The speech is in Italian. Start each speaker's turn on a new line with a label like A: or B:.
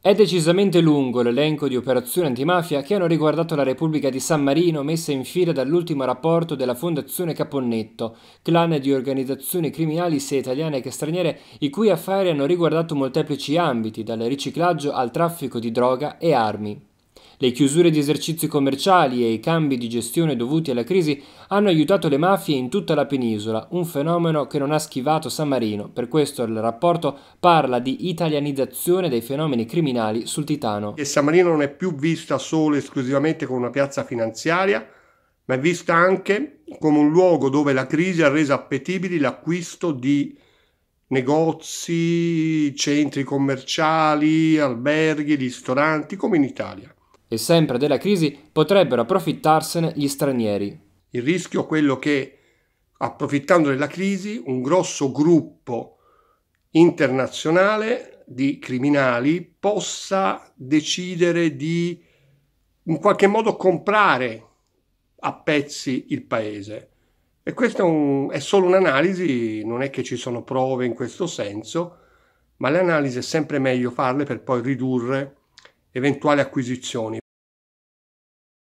A: È decisamente lungo l'elenco di operazioni antimafia che hanno riguardato la Repubblica di San Marino messa in fila dall'ultimo rapporto della Fondazione Caponnetto, clan di organizzazioni criminali sia italiane che straniere i cui affari hanno riguardato molteplici ambiti, dal riciclaggio al traffico di droga e armi. Le chiusure di esercizi commerciali e i cambi di gestione dovuti alla crisi hanno aiutato le mafie in tutta la penisola, un fenomeno che non ha schivato San Marino. Per questo il rapporto parla di italianizzazione dei fenomeni criminali sul Titano. E San Marino non è più vista solo e
B: esclusivamente come una piazza finanziaria, ma è vista anche come un luogo dove la crisi ha reso appetibili l'acquisto di negozi, centri commerciali, alberghi, ristoranti, come in Italia e sempre della crisi potrebbero approfittarsene gli stranieri. Il rischio è quello che, approfittando della crisi, un grosso gruppo internazionale di criminali possa decidere di in qualche modo comprare a pezzi il paese. E questa è, un, è solo un'analisi, non è che ci sono prove in questo senso, ma le analisi
A: è sempre meglio farle per poi ridurre eventuali acquisizioni.